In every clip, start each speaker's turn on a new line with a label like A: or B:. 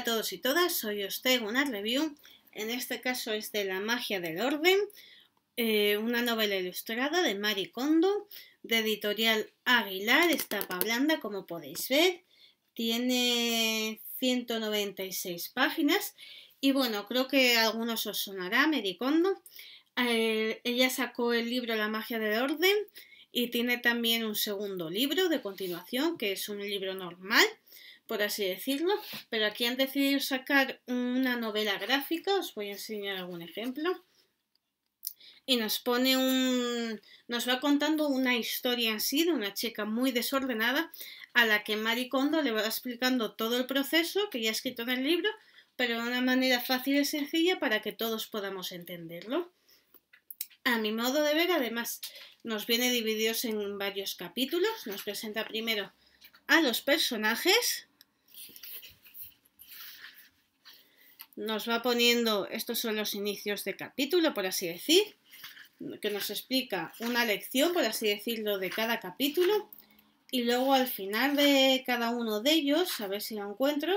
A: a todos y todas, soy Osteg, una review, en este caso es de La magia del orden, eh, una novela ilustrada de Mari Kondo, de editorial Aguilar, estapa blanda como podéis ver, tiene 196 páginas y bueno, creo que a algunos os sonará Mari Kondo, eh, ella sacó el libro La magia del orden y tiene también un segundo libro de continuación que es un libro normal por así decirlo, pero aquí han decidido sacar una novela gráfica, os voy a enseñar algún ejemplo, y nos pone un... nos va contando una historia así, de una chica muy desordenada a la que Maricondo le va explicando todo el proceso que ya ha escrito en el libro, pero de una manera fácil y sencilla para que todos podamos entenderlo. A mi modo de ver, además, nos viene divididos en varios capítulos. Nos presenta primero a los personajes, nos va poniendo, estos son los inicios de capítulo, por así decir, que nos explica una lección, por así decirlo, de cada capítulo. Y luego al final de cada uno de ellos, a ver si lo encuentro,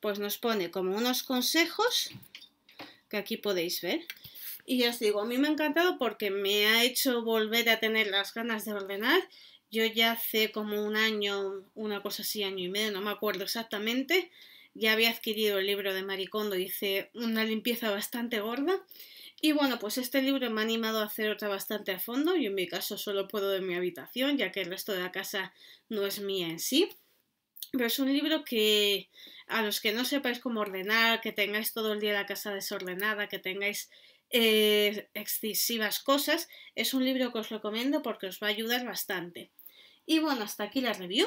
A: pues nos pone como unos consejos que aquí podéis ver. Y ya os digo, a mí me ha encantado porque me ha hecho volver a tener las ganas de ordenar. Yo ya hace como un año, una cosa así, año y medio, no me acuerdo exactamente, ya había adquirido el libro de Maricondo, hice una limpieza bastante gorda. Y bueno, pues este libro me ha animado a hacer otra bastante a fondo. Yo en mi caso solo puedo de mi habitación, ya que el resto de la casa no es mía en sí. Pero es un libro que a los que no sepáis cómo ordenar, que tengáis todo el día la casa desordenada, que tengáis eh, excesivas cosas, es un libro que os recomiendo porque os va a ayudar bastante. Y bueno, hasta aquí la review.